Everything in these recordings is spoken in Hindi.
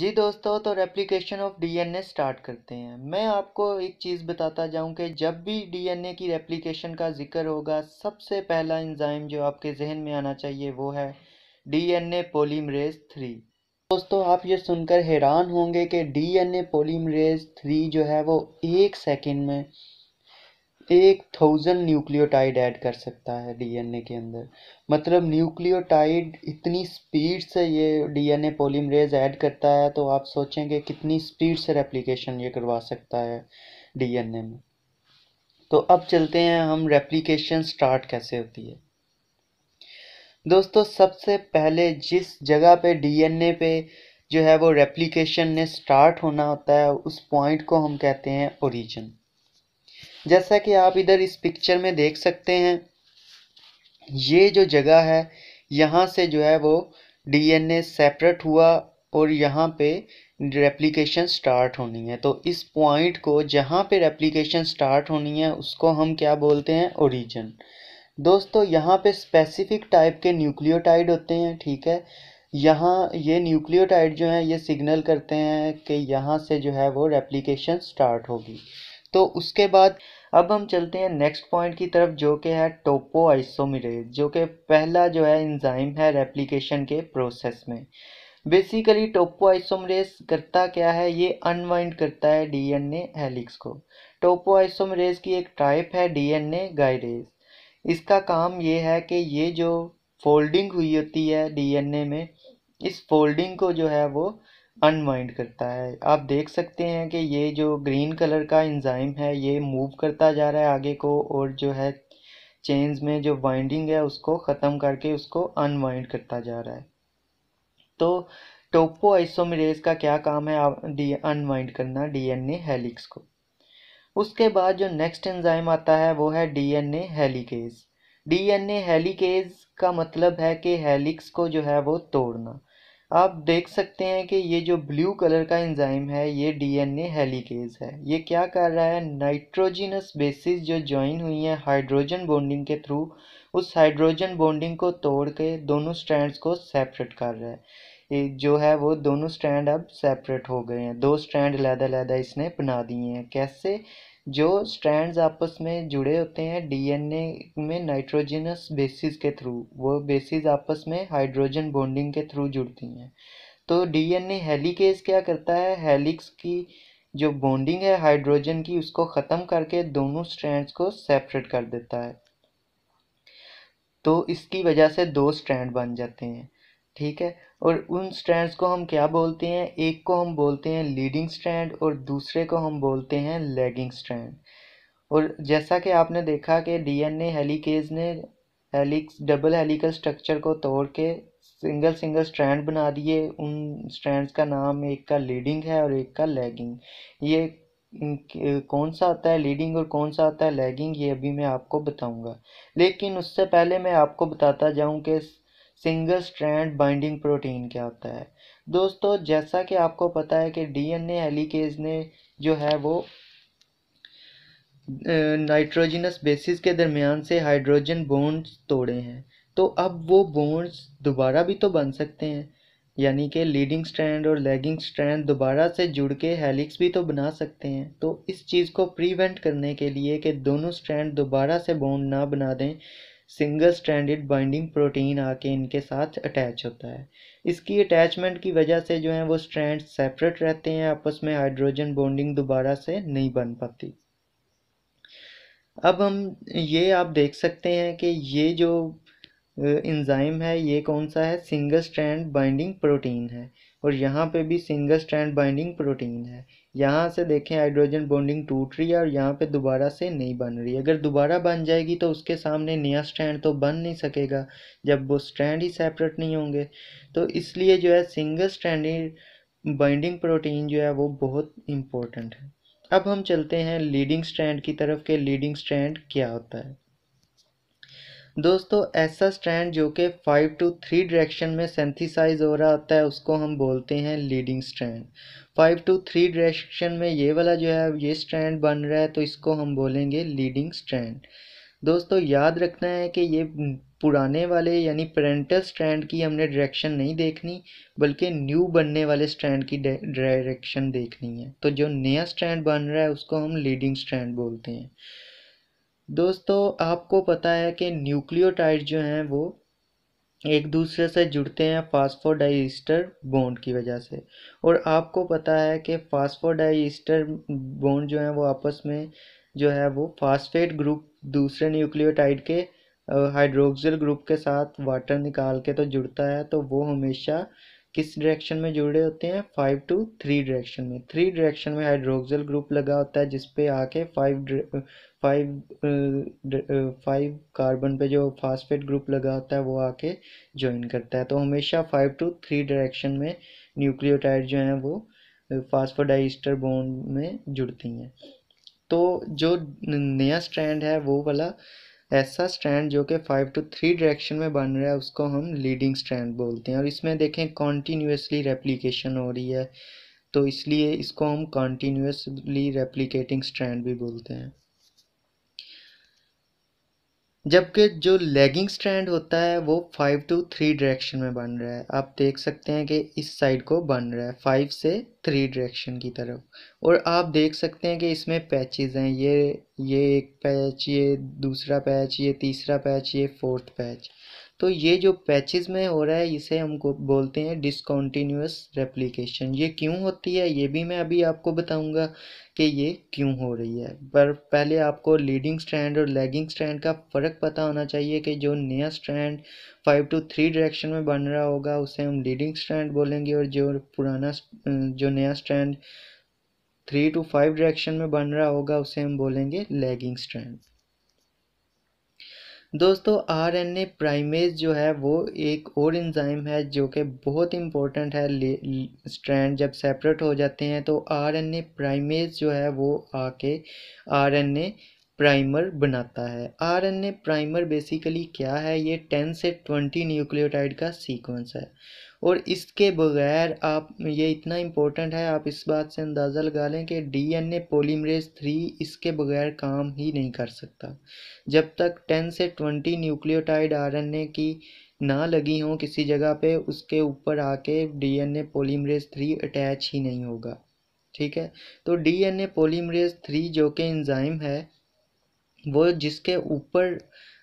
जी दोस्तों तो रेप्लिकेशन ऑफ डीएनए स्टार्ट करते हैं मैं आपको एक चीज़ बताता जाऊं कि जब भी डीएनए की रेप्लिकेशन का जिक्र होगा सबसे पहला इंजाइम जो आपके जहन में आना चाहिए वो है डीएनए पोलीमरेज थ्री दोस्तों आप ये सुनकर हैरान होंगे कि डीएनए पोलीमरेज थ्री जो है वो एक सेकेंड में एक थाउजेंड न्यूक्लियोटाइड ऐड कर सकता है डीएनए के अंदर मतलब न्यूक्लियोटाइड इतनी स्पीड से ये डीएनए पॉलीमरेज ऐड करता है तो आप सोचेंगे कितनी स्पीड से रेप्लिकेशन ये करवा सकता है डीएनए में तो अब चलते हैं हम रेप्लिकेशन स्टार्ट कैसे होती है दोस्तों सबसे पहले जिस जगह पे डीएनए पे जो है वो रेप्लिकेशन ने स्टार्ट होना होता है उस पॉइंट को हम कहते हैं ओरिजिन जैसा कि आप इधर इस पिक्चर में देख सकते हैं ये जो जगह है यहाँ से जो है वो डीएनए सेपरेट हुआ और यहाँ पे रेप्लिकेशन स्टार्ट होनी है तो इस पॉइंट को जहाँ पे रेप्लिकेशन स्टार्ट होनी है उसको हम क्या बोलते हैं ओरिजिन दोस्तों यहाँ पे स्पेसिफिक टाइप के न्यूक्लियोटाइड होते हैं ठीक है यहाँ ये न्यूक्लियोटाइड जो हैं ये सिग्नल करते हैं कि यहाँ से जो है वो रेप्लीकेशन स्टार्ट होगी तो उसके बाद अब हम चलते हैं नेक्स्ट पॉइंट की तरफ जो कि है टोपो आइसोमिरेज जो कि पहला जो है इंजाइम है रेप्लीकेशन के प्रोसेस में बेसिकली टोपो आइसोमरेज करता क्या है ये अनवाइंड करता है डीएनए हेलिक्स को टोपो आइसोमरेज की एक टाइप है डीएनए गाइरेज इसका काम ये है कि ये जो फोल्डिंग हुई होती है डीएनए में इस फोल्डिंग को जो है वो अनवाइंड करता है आप देख सकते हैं कि ये जो ग्रीन कलर का इंजाइम है ये मूव करता जा रहा है आगे को और जो है चेंज में जो वाइंडिंग है उसको ख़त्म करके उसको अनवाइंड करता जा रहा है तो टोपो आइसोमरेज का क्या काम है अनवाइंड करना डीएनए हेलिक्स को उसके बाद जो नेक्स्ट एंजाइम आता है वो है डीएनए हेलिकेज डीएनए हेलिकेज का मतलब है कि हेलिक्स को जो है वो तोड़ना आप देख सकते हैं कि ये जो ब्लू कलर का इंजाइम है ये डीएनए हेलिकेज है ये क्या कर रहा है नाइट्रोजिनस बेसिस जो ज्वाइन हुई हैं हाइड्रोजन बॉन्डिंग के थ्रू उस हाइड्रोजन बॉन्डिंग को तोड़ के दोनों स्ट्रैंड्स को सेपरेट कर रहा है जो है वो दोनों स्ट्रैंड अब सेपरेट हो गए हैं दो स्ट्रैंड लहदा लहदा इसने बना दिए हैं कैसे जो स्ट्रैंड्स आपस में जुड़े होते हैं डीएनए में नाइट्रोजनस बेसिस के थ्रू वो बेसिस आपस में हाइड्रोजन बॉन्डिंग के थ्रू जुड़ती हैं तो डीएनए हेलिकेज क्या करता है हेलिक्स की जो बॉन्डिंग है हाइड्रोजन की उसको ख़त्म करके दोनों स्ट्रैंड्स को सेपरेट कर देता है तो इसकी वजह से दो स्ट्रैंड बन जाते हैं ठीक है और उन स्ट्रैंड्स को हम क्या बोलते हैं एक को हम बोलते हैं लीडिंग स्ट्रैंड और दूसरे को हम बोलते हैं लेगिंग स्ट्रैंड और जैसा कि आपने देखा कि डीएनए हेलिकेज ने हेलिक्स डबल हेलिकल स्ट्रक्चर को तोड़ के सिंगल सिंगल स्ट्रैंड बना दिए उन स्ट्रैंड्स का नाम एक का लीडिंग है और एक का लेगिंग ये कौन सा आता है लीडिंग और कौन सा आता है लैगिंग ये अभी मैं आपको बताऊंगा लेकिन उससे पहले मैं आपको बताता जाऊं कि सिंगल स्ट्रैंड बाइंडिंग प्रोटीन क्या होता है दोस्तों जैसा कि आपको पता है कि डीएनए एलिकेज ने जो है वो नाइट्रोजनस बेसिस के दरमियान से हाइड्रोजन बोन्स तोड़े हैं तो अब वो बोन्स दोबारा भी तो बन सकते हैं यानी कि लीडिंग स्ट्रैंड और लैगिंग स्ट्रैंड दोबारा से जुड़ के हेलिक्स भी तो बना सकते हैं तो इस चीज़ को प्रिवेंट करने के लिए कि दोनों स्ट्रैंड दोबारा से बॉन्ड ना बना दें सिंगल स्टैंडर्ड बाइंडिंग प्रोटीन आके इनके साथ अटैच होता है इसकी अटैचमेंट की वजह से जो है वो स्ट्रैंड सेपरेट रहते हैं आपस में हाइड्रोजन बॉन्डिंग दोबारा से नहीं बन पाती अब हम ये आप देख सकते हैं कि ये जो इंजाइम है ये कौन सा है सिंगल स्ट्रैंड बाइंडिंग प्रोटीन है और यहाँ पे भी सिंगल स्ट्रैंड बाइंडिंग प्रोटीन है यहाँ से देखें हाइड्रोजन बॉन्डिंग टूट रही है और यहाँ पे दोबारा से नहीं बन रही अगर दोबारा बन जाएगी तो उसके सामने नया स्ट्रैंड तो बन नहीं सकेगा जब वो स्ट्रैंड ही सेपरेट नहीं होंगे तो इसलिए जो है सिंगल स्ट्रैंड बाइंडिंग प्रोटीन जो है वो बहुत इम्पोर्टेंट है अब हम चलते हैं लीडिंग स्ट्रैंड की तरफ के लीडिंग स्ट्रैंड क्या होता है दोस्तों ऐसा स्ट्रैंड जो कि फाइव टू थ्री डायरेक्शन में सेंथिसाइज हो रहा होता है उसको हम बोलते हैं leading strand five to three direction में ये वाला जो है ये स्ट्रैंड बन रहा है तो इसको हम बोलेंगे लीडिंग स्ट्रैंड दोस्तों याद रखना है कि ये पुराने वाले यानी पेरेंटल स्ट्रैंड की हमने डायरेक्शन नहीं देखनी बल्कि न्यू बनने वाले स्ट्रैंड की डायरेक्शन देखनी है तो जो नया स्ट्रैंड बन रहा है उसको हम लीडिंग स्ट्रैंड बोलते हैं दोस्तों आपको पता है कि न्यूक्लियोटाइड जो हैं वो एक दूसरे से जुड़ते हैं फास्फोडाइस्टर बॉन्ड की वजह से और आपको पता है कि फास्फोडाइस्टर बॉन्ड जो हैं वो आपस में जो है वो फास्फेट ग्रुप दूसरे न्यूक्लियोटाइड के हाइड्रोक्सिल ग्रुप के साथ वाटर निकाल के तो जुड़ता है तो वो हमेशा किस डायरेक्शन में जुड़े होते हैं फाइव टू थ्री डायरेक्शन में थ्री डायरेक्शन में हाइड्रोक्सिल ग्रुप लगा होता है जिसपे आके फाइव फाइव फाइव कार्बन पे जो फास्फेट ग्रुप लगा होता है वो आके ज्वाइन करता है तो हमेशा फाइव टू थ्री डायरेक्शन में न्यूक्लियोटाइड जो हैं वो फास्फोडाइस्टर बॉन्ड में जुड़ती हैं तो जो नया स्ट्रैंड है वो वाला ऐसा स्ट्रैंड जो कि फाइव टू थ्री डायरेक्शन में बन रहा है उसको हम लीडिंग स्ट्रैंड बोलते हैं और इसमें देखें कॉन्टीन्यूसली रेप्लीकेशन हो रही है तो इसलिए इसको हम कॉन्टीन्यूसली रेप्लीकेटिंग स्ट्रैंड भी बोलते हैं जबकि जो लेगिंग स्ट्रैंड होता है वो फाइव टू थ्री डायरेक्शन में बन रहा है आप देख सकते हैं कि इस साइड को बन रहा है फाइव से थ्री डायरेक्शन की तरफ और आप देख सकते हैं कि इसमें पैचेस हैं ये ये एक पैच ये दूसरा पैच ये तीसरा पैच ये फोर्थ पैच तो ये जो पैचेस में हो रहा है इसे हम बोलते हैं डिसकॉन्टीन्यूस रेप्लीकेशन ये क्यों होती है ये भी मैं अभी आपको बताऊंगा कि ये क्यों हो रही है पर पहले आपको लीडिंग स्ट्रैंड और लैगिंग स्ट्रैंड का फ़र्क पता होना चाहिए कि जो नया strand five to three direction में बन रहा होगा उसे हम लीडिंग स्ट्रैंड बोलेंगे और जो पुराना जो नया strand three to five direction में बन रहा होगा उसे हम बोलेंगे लैगिंग स्ट्रैंड दोस्तों आर एन ए प्राइमेज जो है वो एक और इंजाइम है जो कि बहुत इंपॉर्टेंट है स्ट्रैंड जब सेपरेट हो जाते हैं तो आर एन ए प्राइमेज जो है वो आके आर एन ए प्राइमर बनाता है R N A primer basically क्या है ये टेन से ट्वेंटी न्यूक्लियोटाइड का सीक्वेंस है और इसके बगैर आप ये इतना इम्पोर्टेंट है आप इस बात से अंदाज़ा लगा लें कि डीएनए पॉलीमरेज थ्री इसके बगैर काम ही नहीं कर सकता जब तक टेन से ट्वेंटी न्यूक्लियोटाइड आरएनए की ना लगी हों किसी जगह पे उसके ऊपर आके डीएनए पॉलीमरेज थ्री अटैच ही नहीं होगा ठीक है तो डीएनए पोलीमरेज थ्री जो कि इंजाइम है वो जिसके ऊपर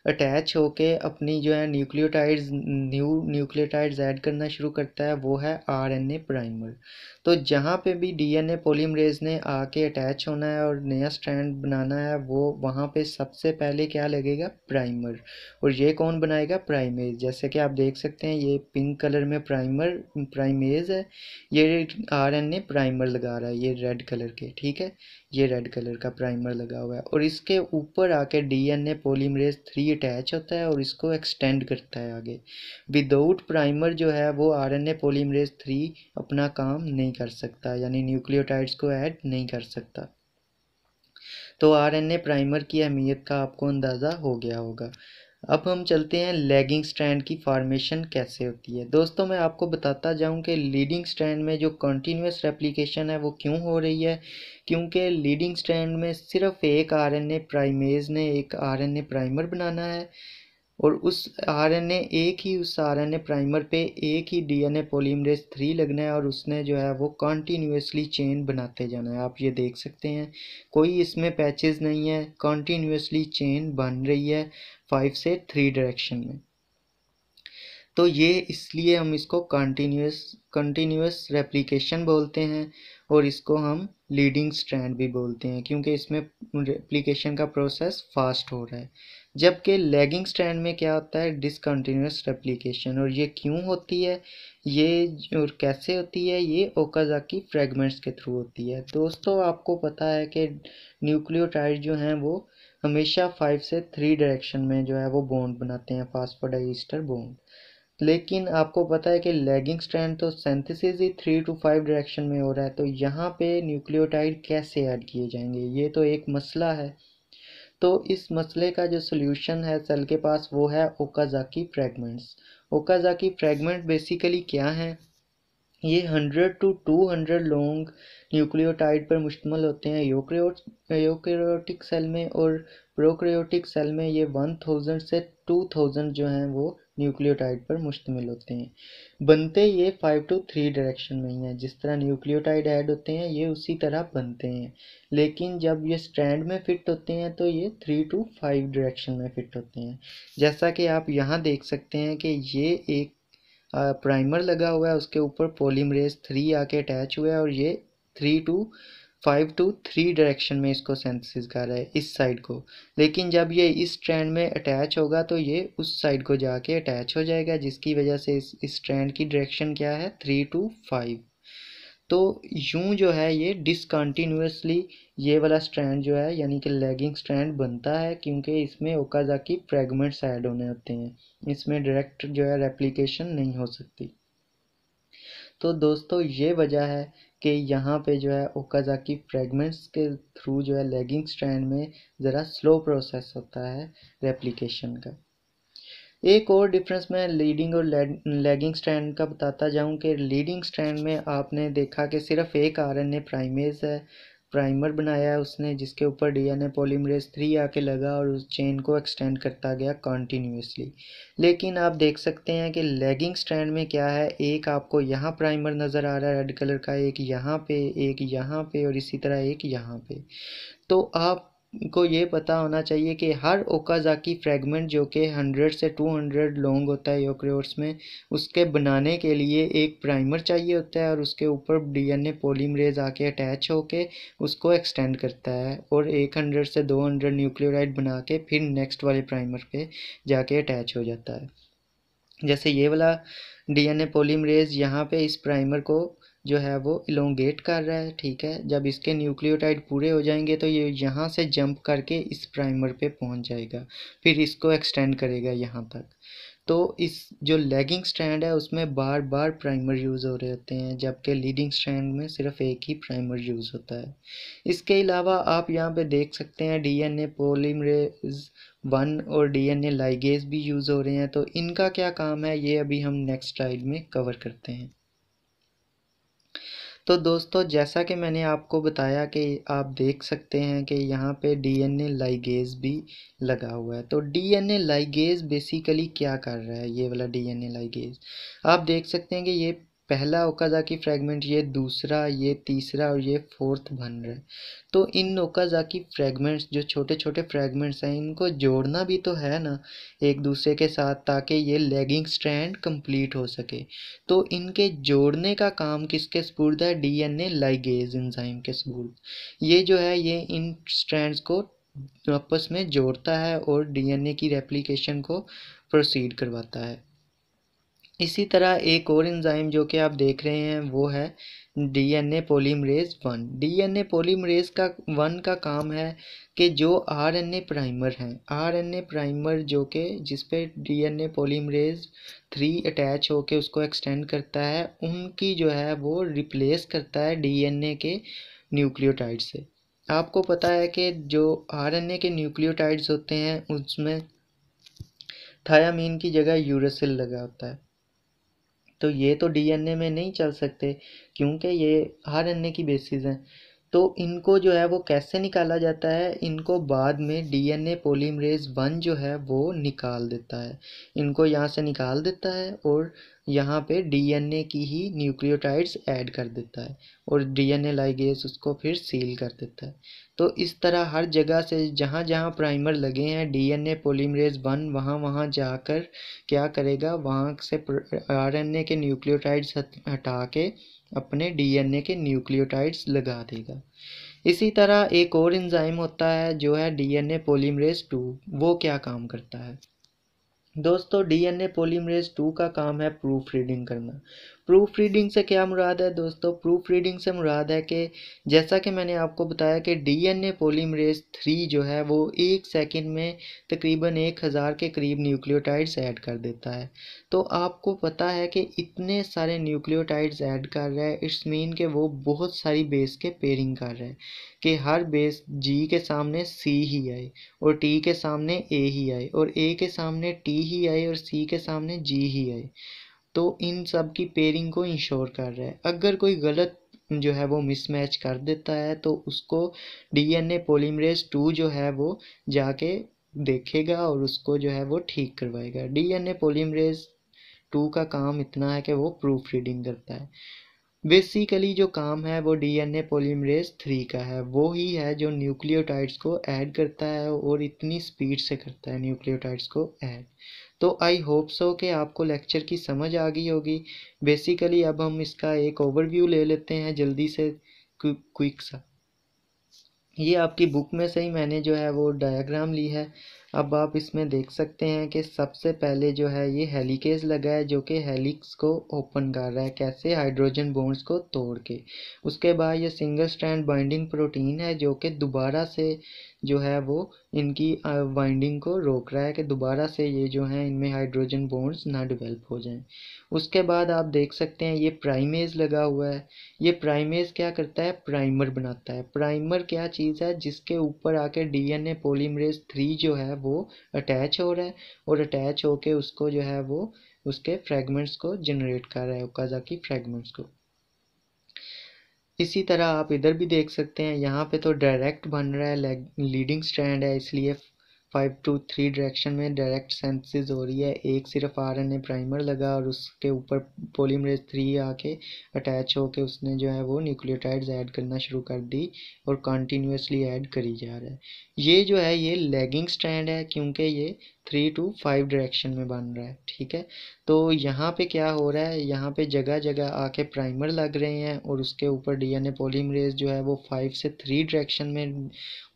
अटैच होके अपनी जो है न्यूक्लियोटाइड्स न्यू न्यूक्लियोटाइड्स ऐड करना शुरू करता है वो है आरएनए प्राइमर तो जहाँ पे भी डीएनए पॉलीमरेज ने आके अटैच होना है और नया स्ट्रैंड बनाना है वो वहाँ पे सबसे पहले क्या लगेगा प्राइमर और ये कौन बनाएगा प्राइमेज जैसे कि आप देख सकते हैं ये पिंक कलर में प्राइमर प्राइमेज है ये आर प्राइमर लगा रहा है ये रेड कलर के ठीक है ये रेड कलर का प्राइमर लगा हुआ है और इसके ऊपर आके डीएनए पॉलीमरेज थ्री अटैच होता है और इसको एक्सटेंड करता है आगे विदाउट प्राइमर जो है वो आरएनए पॉलीमरेज थ्री अपना काम नहीं कर सकता यानी न्यूक्लियोटाइड्स को ऐड नहीं कर सकता तो आरएनए प्राइमर की अहमियत का आपको अंदाज़ा हो गया होगा अब हम चलते हैं लेगिंग स्ट्रैंड की फॉर्मेशन कैसे होती है दोस्तों मैं आपको बताता जाऊं कि लीडिंग स्ट्रैंड में जो कंटिन्यूस रेप्लिकेशन है वो क्यों हो रही है क्योंकि लीडिंग स्ट्रैंड में सिर्फ एक आरएनए प्राइमेज ने एक आरएनए प्राइमर बनाना है और उस आरएनए एक ही उस आरएनए प्राइमर पे एक ही डीएनए पॉलीमरेज थ्री लगना है और उसने जो है वो कॉन्टीन्यूसली चेन बनाते जाना है आप ये देख सकते हैं कोई इसमें पैचेस नहीं है कॉन्टीन्यूसली चेन बन रही है फाइव से थ्री डायरेक्शन में तो ये इसलिए हम इसको कंटिन्यूस कंटिन्यूस रेप्लीकेशन बोलते हैं और इसको हम लीडिंग स्ट्रैंड भी बोलते हैं क्योंकि इसमें रेप्लीकेशन का प्रोसेस फास्ट हो रहा है जबकि लैगिंग स्टैंड में क्या होता है डिसकन्टीन्यूस रेप्लीकेशन और ये क्यों होती है ये और कैसे होती है ये ओकाजा की फ्रेगमेंट्स के थ्रू होती है दोस्तों आपको पता है कि न्यूक्लियोटाइड जो हैं वो हमेशा फाइव से थ्री डायरेक्शन में जो है वो बॉन्ड बनाते हैं फास्फोडाइस्टर बॉन्ड लेकिन आपको पता है कि लैगिंग स्ट्रैंड तो सेंथिसिस ही थ्री टू फाइव डायरेक्शन में हो रहा है तो यहाँ पे न्यूक्लियोटाइड कैसे ऐड किए जाएंगे ये तो एक मसला है तो इस मसले का जो सोल्यूशन है सेल के पास वो है Okazaki fragments Okazaki fragment basically क्या है ये 100 टू 200 लॉन्ग न्यूक्लियोटाइड पर मुश्तमल होते हैं योक्रियोटिक सेल में और प्रोक्रियोटिक सेल में ये 1000 से 2000 जो हैं वो न्यूक्लियोटाइड पर मुश्तमिल होते हैं बनते ये फाइव टू थ्री डायरेक्शन में ही हैं जिस तरह न्यूक्लियोटाइड ऐड होते हैं ये उसी तरह बनते हैं लेकिन जब ये स्ट्रैंड में फिट होते हैं तो ये थ्री टू फाइव डायरेक्शन में फिट होते हैं जैसा कि आप यहाँ देख सकते हैं कि ये एक प्राइमर लगा हुआ है उसके ऊपर पोलीमरेज थ्री आके अटैच हुआ है और ये three to five to three direction में इसको सेंथसिस कर रहा है इस साइड को लेकिन जब ये इस ट्रेंड में अटैच होगा तो ये उस साइड को जाके अटैच हो जाएगा जिसकी वजह से इस स्ट्रैंड की डायरेक्शन क्या है थ्री टू फाइव तो यूं जो है ये डिसकन्टीन्यूसली ये वाला स्ट्रैंड जो है यानी कि लेगिंग स्ट्रैंड बनता है क्योंकि इसमें की फ्रेगमेंट्स ऐड होने होते हैं इसमें डायरेक्ट जो है रेप्लीकेशन नहीं हो सकती तो दोस्तों ये वजह है कि यहाँ पे जो है ओकाजाकी फ्रेगमेंट्स के थ्रू जो है लेगिंग स्ट्रैंड में ज़रा स्लो प्रोसेस होता है रेप्लिकेशन का एक और डिफरेंस मैं लीडिंग और लैगिंग स्ट्रैंड का बताता जाऊं कि लीडिंग स्ट्रैंड में आपने देखा कि सिर्फ एक आरएनए प्राइमेज है प्राइमर बनाया है उसने जिसके ऊपर डीएनए पॉलीमरेज थ्री आके लगा और उस चेन को एक्सटेंड करता गया कॉन्टीन्यूसली लेकिन आप देख सकते हैं कि लेगिंग स्ट्रैंड में क्या है एक आपको यहाँ प्राइमर नज़र आ रहा है रेड कलर का एक यहाँ पे एक यहाँ पे और इसी तरह एक यहाँ पे तो आप को ये पता होना चाहिए कि हर ओकाजाकी फ्रेगमेंट जो कि 100 से 200 लॉन्ग होता है योक्रियोट्स में उसके बनाने के लिए एक प्राइमर चाहिए होता है और उसके ऊपर डीएनए पॉलीमरेज आके अटैच होके उसको एक्सटेंड करता है और 100 से 200 न्यूक्लियोराइड बना के फिर नेक्स्ट वाले प्राइमर पे जाके अटैच हो जाता है जैसे ये वाला डीएनए पोलीमरेज यहाँ पर इस प्राइमर को जो है वो इलोंगेट कर रहा है ठीक है जब इसके न्यूक्लियोटाइड पूरे हो जाएंगे तो ये यहाँ से जंप करके इस प्राइमर पे पहुँच जाएगा फिर इसको एक्सटेंड करेगा यहाँ तक तो इस जो लैगिंग स्टैंड है उसमें बार बार प्राइमर यूज़ हो रहे होते हैं जबकि लीडिंग स्टैंड में सिर्फ एक ही प्राइमर यूज़ होता है इसके अलावा आप यहाँ पे देख सकते हैं डीएनए पॉलीमरेज वन और डीएनए लाइगेज भी यूज़ हो रहे हैं तो इनका क्या काम है ये अभी हम नेक्स्ट स्लाइड में कवर करते हैं तो दोस्तों जैसा कि मैंने आपको बताया कि आप देख सकते हैं कि यहाँ पे डीएनए लाइगेज भी लगा हुआ है तो डीएनए लाइगेज बेसिकली क्या कर रहा है ये वाला डीएनए लाइगेज आप देख सकते हैं कि ये पहला ओकाजाकी फ्रैगमेंट ये दूसरा ये तीसरा और ये फोर्थ बन रहा है तो इन ओकाजाकी फ्रैगमेंट्स जो छोटे छोटे फ्रैगमेंट्स हैं इनको जोड़ना भी तो है ना एक दूसरे के साथ ताकि ये लेगिंग स्ट्रैंड कंप्लीट हो सके तो इनके जोड़ने का काम किसके स्पूर्द है D N A ligase enzyme के सबूर्द ये जो है ये इन स्ट्रैंड्स को आपस में जोड़ता है और ए की रेप्लीकेशन को प्रोसीड करवाता है इसी तरह एक और इंजाइम जो कि आप देख रहे हैं वो है DNA polymerase one D DNA polymerase का वन का काम है कि जो आरएनए प्राइमर हैं आरएनए प्राइमर जो कि जिस पे डीएनए पॉलीमरेज थ्री अटैच के उसको एक्सटेंड करता है उनकी जो है वो रिप्लेस करता है डीएनए के न्यूक्लियोटाइड से आपको पता है कि जो आरएनए के न्यूक्लियोटाइड्स होते हैं उसमें थायामीन की जगह यूरेसिल लगा होता है तो ये तो डीएनए में नहीं चल सकते क्योंकि ये आरएनए की बेसिस हैं तो इनको जो है वो कैसे निकाला जाता है इनको बाद में डीएनए पॉलीमरेज वन जो है वो निकाल देता है इनको यहाँ से निकाल देता है और यहाँ पे डीएनए की ही न्यूक्लियोटाइड्स ऐड कर देता है और डीएनए लाइगेस उसको फिर सील कर देता है तो इस तरह हर जगह से जहाँ जहाँ प्राइमर लगे हैं डीएनए पॉलीमरेज वन वहाँ वहाँ जाकर क्या करेगा वहाँ से आरएनए के न्यूक्लियोटाइड्स हटा के अपने डीएनए के न्यूक्लियोटाइड्स लगा देगा इसी तरह एक और इंजाइम होता है जो है डीएनए पॉलीमरेज टू वो क्या काम करता है दोस्तों डीएनए पॉलीमरेज टू का काम है प्रूफ रीडिंग करना प्रूफ रीडिंग से क्या मुराद है दोस्तों प्रूफ रीडिंग से मुराद है कि जैसा कि मैंने आपको बताया कि डीएनए पॉलीमरेज थ्री जो है वो एक सेकंड में तकरीबन एक हज़ार के करीब न्यूक्लियोटाइड्स ऐड कर देता है तो आपको पता है कि इतने सारे न्यूक्लियोटाइड्स ऐड कर रहा है इट्स मीन के वो बहुत सारी बेस के पेयरिंग कर रहे हैं कि हर बेस जी के सामने सी ही आए और टी के सामने ए ही आए और ए के सामने टी ही आए और सी के सामने जी ही आए तो इन सब की पेयरिंग को इंश्योर कर रहा है अगर कोई गलत जो है वो मिसमैच कर देता है तो उसको डीएनए पॉलीमरेज टू जो है वो जाके देखेगा और उसको जो है वो ठीक करवाएगा डीएनए पॉलीमरेज टू का काम इतना है कि वो प्रूफ रीडिंग करता है बेसिकली जो काम है वो डीएनए पॉलीमरेज थ्री का है वो ही है जो न्यूक्लियोटाइड्स को ऐड करता है और इतनी स्पीड से करता है न्यूक्लियोटाइड्स को ऐड तो आई होप सो कि आपको लेक्चर की समझ आ गई होगी बेसिकली अब हम इसका एक ओवरव्यू ले लेते हैं जल्दी से क्विक सा ये आपकी बुक में से ही मैंने जो है वो डायग्राम ली है अब आप इसमें देख सकते हैं कि सबसे पहले जो है ये हेलिकेज लगा है जो कि हेलिक्स को ओपन कर रहा है कैसे हाइड्रोजन बोन्स को तोड़ के उसके बाद ये सिंगल स्टैंड बाइंडिंग प्रोटीन है जो कि दोबारा से जो है वो इनकी बाइंडिंग को रोक रहा है कि दोबारा से ये जो है इनमें हाइड्रोजन बोन्स ना डिवेल्प हो जाए उसके बाद आप देख सकते हैं ये प्राइमेज लगा हुआ है ये प्राइमेज क्या करता है प्राइमर बनाता है प्राइमर क्या चीज़ है जिसके ऊपर आके डी एन थ्री जो है वो अटैच हो रहा है और अटैच होके उसको जो है वो उसके फ्रेगमेंट्स को जनरेट कर रहा है की फ्रेगमेंट्स को इसी तरह आप इधर भी देख सकते हैं यहाँ पे तो डायरेक्ट बन रहा है लीडिंग स्ट्रैंड है इसलिए फाइव टू थ्री डायरेक्शन में डायरेक्ट सेंसेस हो रही है एक सिर्फ आर एन ए प्राइमर लगा और उसके ऊपर पोलीमरेज थ्री आके अटैच होके उसने जो है वो न्यूक्लियोटाइड्स ऐड करना शुरू कर दी और कंटिन्यूसली ऐड करी जा रहा है ये जो है ये लेगिंग स्टैंड है क्योंकि ये थ्री टू फाइव डायरेक्शन में बन रहा है ठीक है तो यहाँ पे क्या हो रहा है यहाँ पे जगह जगह आके प्राइमर लग रहे हैं और उसके ऊपर डीएनए पॉलीमरेज जो है वो फाइव से थ्री डायरेक्शन में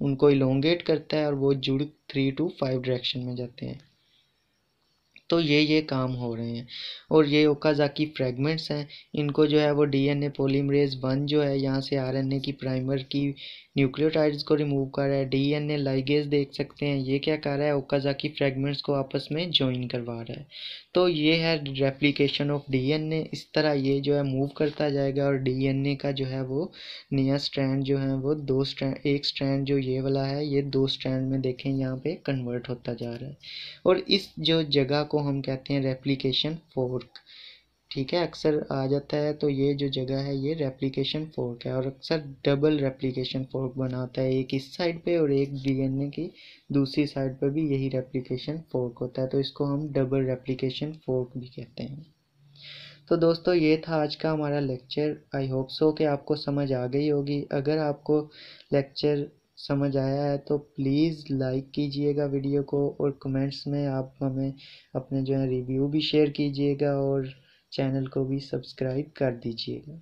उनको इलोंगेट करता है और वो जुड़ थ्री टू फाइव डायरेक्शन में जाते हैं तो ये ये काम हो रहे हैं और ये ओकाजाकी फ्रेगमेंट्स हैं इनको जो है वो डीएनए पॉलीमरेज वन जो है यहाँ से आरएनए की प्राइमर की न्यूक्लियोटाइड्स को रिमूव कर रहा है डीएनए लाइगेज देख सकते हैं ये क्या कर रहा है ओकाजाकी फ्रेगमेंट्स को आपस में ज्वाइन करवा रहा है तो ये है रेप्लीकेशन ऑफ ए इस तरह ये जो है मूव करता जाएगा और ए का जो है वो नया स्ट्रैंड जो है वो दो स्ट्रैंड एक स्ट्रैंड जो ये वाला है ये दो स्ट्रैंड में देखें यहाँ पे कन्वर्ट होता जा रहा है और इस जो जगह को हम कहते हैं रेप्लिकेशन फोर्क ठीक है अक्सर आ जाता है तो ये जो जगह है ये रेप्लिकेशन फोर्क है और अक्सर डबल रेप्लिकेशन फोर्क बनाता है एक इस साइड पे और एक डीएनए की दूसरी साइड पर भी यही रेप्लिकेशन फोर्क होता है तो इसको हम डबल रेप्लिकेशन फोर्क भी कहते हैं तो दोस्तों ये था आज का हमारा लेक्चर आई होप सो कि आपको समझ आ गई होगी अगर आपको लेक्चर समझ आया है तो प्लीज़ लाइक कीजिएगा वीडियो को और कमेंट्स में आप हमें अपने जो है रिव्यू भी शेयर कीजिएगा और चैनल को भी सब्सक्राइब कर दीजिएगा